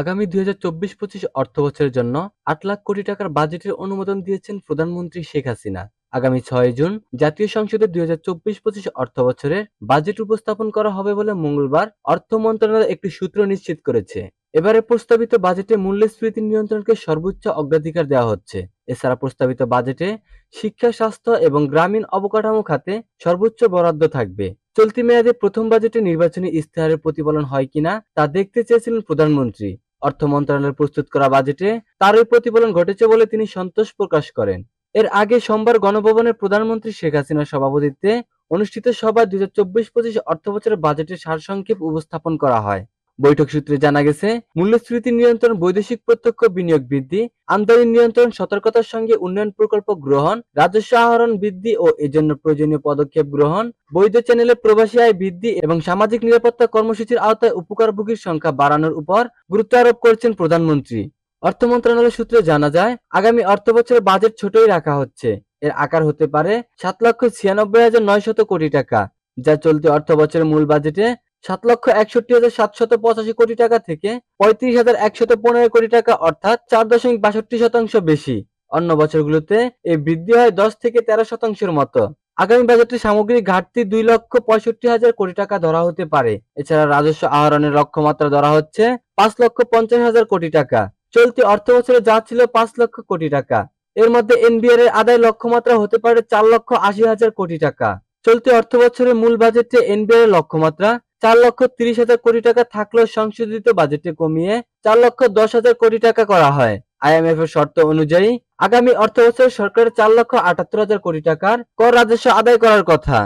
আগামী দুই হাজার চব্বিশ পঁচিশ অর্থবছরের জন্য আট লাখ কোটি টাকার বাজেটের অনুমোদন দিয়েছেন প্রধানমন্ত্রী শেখ হাসিনা আগামী ছয় জুন জাতীয় সংসদে দুই হাজার চব্বিশ পঁচিশ বছরের বাজেট উপস্থাপন করা হবে বলে মঙ্গলবার অর্থ মন্ত্রণালয় একটি সূত্র নিশ্চিত করেছে এবারে প্রস্তাবিত বাজেটে মূল্যস্ফীতি নিয়ন্ত্রণকে সর্বোচ্চ অগ্রাধিকার দেওয়া হচ্ছে এছাড়া প্রস্তাবিত বাজেটে শিক্ষা স্বাস্থ্য এবং গ্রামীণ অবকাঠামো খাতে সর্বোচ্চ বরাদ্দ থাকবে চলতি মেয়াদে প্রথম বাজেটে নির্বাচনী ইস্তেহারের প্রতিফলন হয় কিনা তা দেখতে চেয়েছিলেন প্রধানমন্ত্রী অর্থ মন্ত্রণালয়ের প্রস্তুত করা বাজেটে তারই প্রতিফলন ঘটেছে বলে তিনি সন্তোষ প্রকাশ করেন এর আগে সোমবার গণভবনে প্রধানমন্ত্রী শেখ হাসিনার সভাপতিত্বে অনুষ্ঠিত সভায় দুই হাজার চব্বিশ পঁচিশ অর্থবছরের বাজেটের সারসংক্ষেপ উপস্থাপন করা হয় বৈঠক সূত্রে জানা গেছে মূল্যস্ফীতি নিয়ন্ত্রণ বৈদেশিক প্রত্যক্ষ বিনিয়োগ বৃদ্ধি আমদানি নিয়ন্ত্রণ সতর্কতার সঙ্গে উন্নয়ন প্রকল্প গ্রহণ রাজস্ব আহরণ বৃদ্ধি ও এজন্য প্রয়োজনীয় পদক্ষেপ গ্রহণ বৈধ চ্যানেলে প্রবাসী আয় বৃদ্ধি এবং সামাজিক নিরাপত্তা কর্মসূচির আওতায় উপকারভোগীর সংখ্যা বাড়ানোর উপর গুরুত্ব আরোপ করেছেন প্রধানমন্ত্রী অর্থ মন্ত্রণালয় সূত্রে জানা যায় আগামী অর্থ বছরের বাজেট ছোটই রাখা হচ্ছে এর আকার হতে পারে সাত লক্ষ ছিয়ানব্বই হাজার নয় শত কোটি টাকা যা চলতি অর্থ বছরের মূল বাজেটে সাত লক্ষ একষট্টি হাজার সাতশত পঁচাশি কোটি টাকা থেকে পঁয়ত্রিশ হাজার একশত পনেরো কোটি টাকা অর্থাৎ চার দশমিক বাষট্টি শতাংশ বেশি অন্য বছরগুলোতে এই বৃদ্ধি হয় দশ থেকে তেরো শতাংশের মতো আগামী বাজেটে সামগ্রিক ঘাটতি দুই লক্ষ পঁয়ষট্টি হাজার কোটি টাকা ধরা হতে পারে এছাড়া রাজস্ব আহরণের লক্ষ্যমাত্রা ধরা হচ্ছে পাঁচ লক্ষ পঞ্চাশ হাজার কোটি টাকা চলতি অর্থ বছরে যা ছিল পাঁচ লক্ষ কোটি টাকা এর মধ্যে এনবিআর এর আদায় লক্ষ্যমাত্রা হতে পারে চার লক্ষ আশি হাজার কোটি টাকা চলতি অর্থ বছরের মূল বাজেটে এনবিআর এর লক্ষ্যমাত্রা চার লক্ষ তিরিশ হাজার কোটি টাকা থাকলেও সংশোধিত বাজেটে কমিয়ে চার লক্ষ দশ হাজার কোটি টাকা করা হয় আইএমএফ এর শর্ত অনুযায়ী আগামী বছর সরকারের চার লক্ষ আটাত্তর হাজার কোটি টাকার কর রাজস্ব আদায় করার কথা